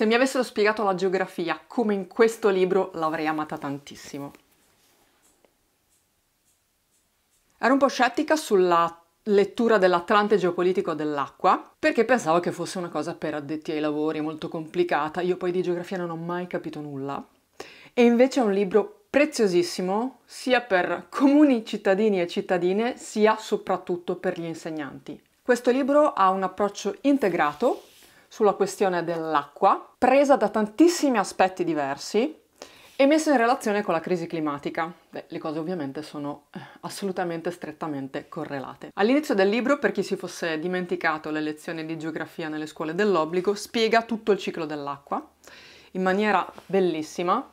Se mi avessero spiegato la geografia come in questo libro l'avrei amata tantissimo. Ero un po' scettica sulla lettura dell'Atlante geopolitico dell'acqua perché pensavo che fosse una cosa per addetti ai lavori molto complicata. Io poi di geografia non ho mai capito nulla. E invece è un libro preziosissimo sia per comuni cittadini e cittadine sia soprattutto per gli insegnanti. Questo libro ha un approccio integrato sulla questione dell'acqua, presa da tantissimi aspetti diversi e messa in relazione con la crisi climatica. Beh, le cose ovviamente sono eh, assolutamente strettamente correlate. All'inizio del libro, per chi si fosse dimenticato le lezioni di geografia nelle scuole dell'obbligo, spiega tutto il ciclo dell'acqua in maniera bellissima,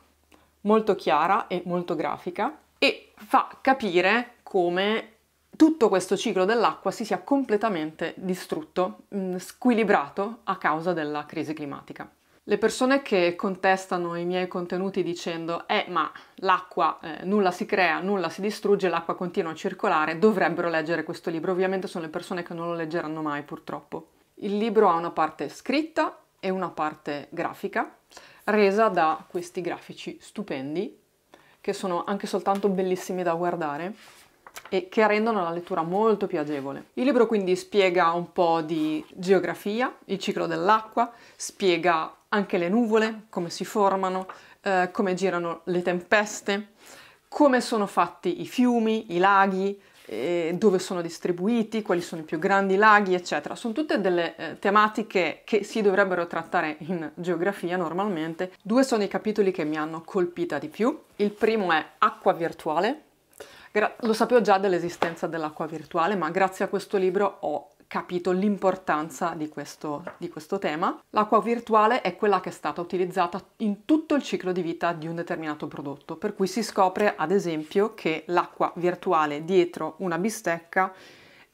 molto chiara e molto grafica e fa capire come tutto questo ciclo dell'acqua si sia completamente distrutto, mm, squilibrato a causa della crisi climatica. Le persone che contestano i miei contenuti dicendo eh ma l'acqua eh, nulla si crea, nulla si distrugge, l'acqua continua a circolare, dovrebbero leggere questo libro. Ovviamente sono le persone che non lo leggeranno mai purtroppo. Il libro ha una parte scritta e una parte grafica, resa da questi grafici stupendi, che sono anche soltanto bellissimi da guardare e che rendono la lettura molto più agevole. Il libro quindi spiega un po' di geografia, il ciclo dell'acqua, spiega anche le nuvole, come si formano, eh, come girano le tempeste, come sono fatti i fiumi, i laghi, eh, dove sono distribuiti, quali sono i più grandi laghi, eccetera. Sono tutte delle eh, tematiche che si dovrebbero trattare in geografia normalmente. Due sono i capitoli che mi hanno colpita di più. Il primo è acqua virtuale, era, lo sapevo già dell'esistenza dell'acqua virtuale, ma grazie a questo libro ho capito l'importanza di questo, di questo tema. L'acqua virtuale è quella che è stata utilizzata in tutto il ciclo di vita di un determinato prodotto, per cui si scopre ad esempio che l'acqua virtuale dietro una bistecca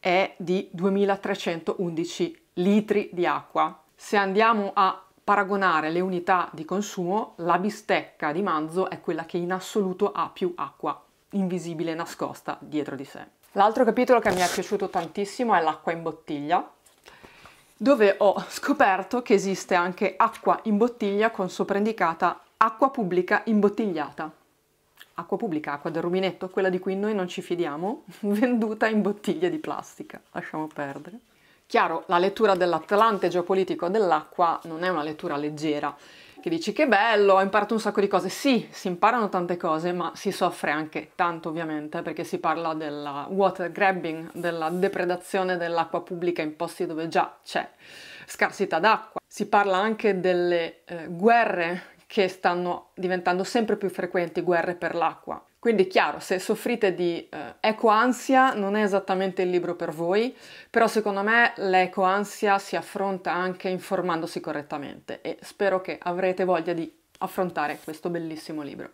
è di 2311 litri di acqua. Se andiamo a paragonare le unità di consumo, la bistecca di manzo è quella che in assoluto ha più acqua invisibile, nascosta dietro di sé. L'altro capitolo che mi è piaciuto tantissimo è l'acqua in bottiglia, dove ho scoperto che esiste anche acqua in bottiglia con sopraindicata acqua pubblica imbottigliata. Acqua pubblica, acqua del rubinetto, quella di cui noi non ci fidiamo, venduta in bottiglie di plastica. Lasciamo perdere. Chiaro, la lettura dell'Atlante geopolitico dell'acqua non è una lettura leggera che dici che bello, ho imparato un sacco di cose. Sì, si imparano tante cose, ma si soffre anche tanto ovviamente perché si parla della water grabbing, della depredazione dell'acqua pubblica in posti dove già c'è scarsità d'acqua. Si parla anche delle eh, guerre che stanno diventando sempre più frequenti guerre per l'acqua. Quindi chiaro, se soffrite di eh, ecoansia non è esattamente il libro per voi, però secondo me l'ecoansia si affronta anche informandosi correttamente e spero che avrete voglia di affrontare questo bellissimo libro.